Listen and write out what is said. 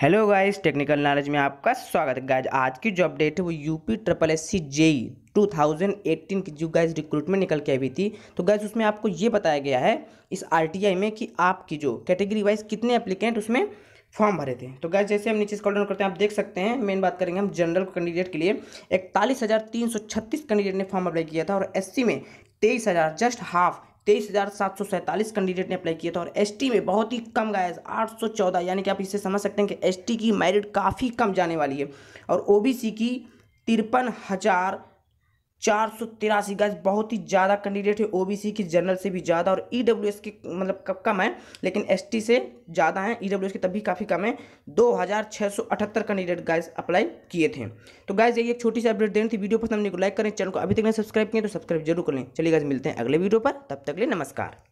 hello guys technical knowledge में आपका स्वागत है गाइज आज की जो अपडेट है वो UP triple S C JE two की जो गाइस रिक्रूटमेंट निकल के आई थी तो गाइस उसमें आपको ये बताया गया है इस आरटीआई में कि आपकी जो कैटेगरी वाइज कितने एप्लीकेंट उसमें फॉर्म भरे थे तो गैस जैसे हम नीचे स्कॉल डाउन करते हैं आप देख सकते हैं मेन बात करेंगे हम जनरल कैंडिडेट के लिए इकतालीस कैंडिडेट ने फॉर्म अप्लाई किया था और एस में तेईस हज़ार जस्ट हाफ तेईस हज़ार सात सौ सैंतालीस कैंडिडेट ने अप्लाई किया था और एसटी में बहुत ही कम गायज आठ सौ चौदह यानी कि आप इससे समझ सकते हैं कि एसटी की मेरिट काफ़ी कम जाने वाली है और ओबीसी की तिरपन हज़ार चार सौ तिरासी गैस बहुत ही ज़्यादा कैंडिडेट है ओबीसी की जनरल से भी ज़्यादा और डब्ल्यू e एस की मतलब कब कम है लेकिन एसटी से ज़्यादा है डब्ल्यू e एस की तब भी काफ़ी कम है दो हज़ार छः सौ अठहत्तर कैंडिडेट गैस अप्लाई किए थे तो गाइज ये एक छोटी सी अपडेट देनी थी वीडियो पसंद को लाइक करें चैनल को अभी तक नहीं सब्सक्राइब किए तो सब्सक्राइब जरूर करें चलिए गैस मिलते हैं अगले वीडियो पर तब तक लिए नमस्कार